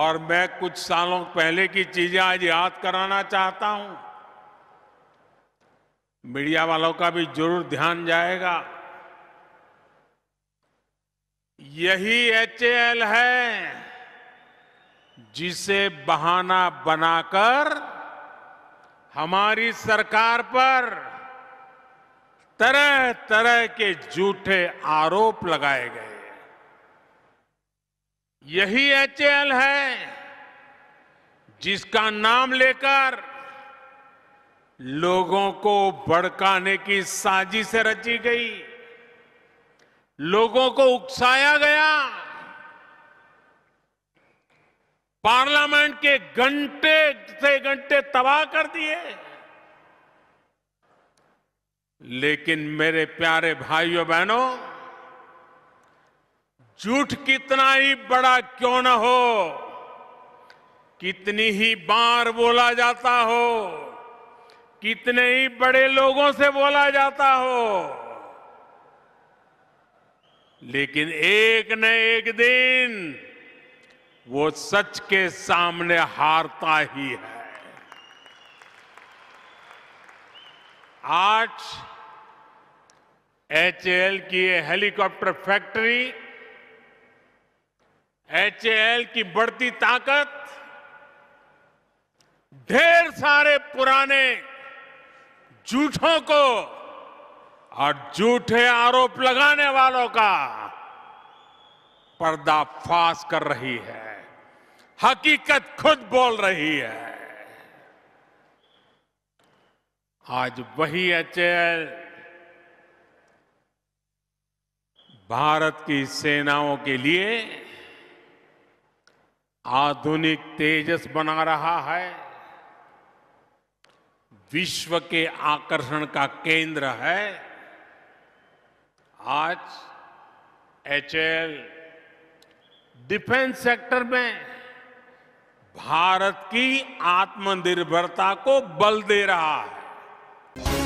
और मैं कुछ सालों पहले की चीजें आज याद कराना चाहता हूं मीडिया वालों का भी जरूर ध्यान जाएगा यही एच है जिसे बहाना बनाकर हमारी सरकार पर तरह तरह के झूठे आरोप लगाए गए यही एच है जिसका नाम लेकर लोगों को भड़काने की साजिश रची गई लोगों को उकसाया गया पार्लियामेंट के घंटे से घंटे तबाह कर दिए लेकिन मेरे प्यारे भाइयों बहनों झूठ कितना ही बड़ा क्यों न हो कितनी ही बार बोला जाता हो कितने ही बड़े लोगों से बोला जाता हो लेकिन एक न एक दिन वो सच के सामने हारता ही है आज एचएल की हेलीकॉप्टर फैक्ट्री एचएएल की बढ़ती ताकत ढेर सारे पुराने झूठों को और झूठे आरोप लगाने वालों का पर्दाफाश कर रही है हकीकत खुद बोल रही है आज वही एचएएल भारत की सेनाओं के लिए आधुनिक तेजस बना रहा है विश्व के आकर्षण का केंद्र है आज एचएल डिफेंस सेक्टर में भारत की आत्मनिर्भरता को बल दे रहा है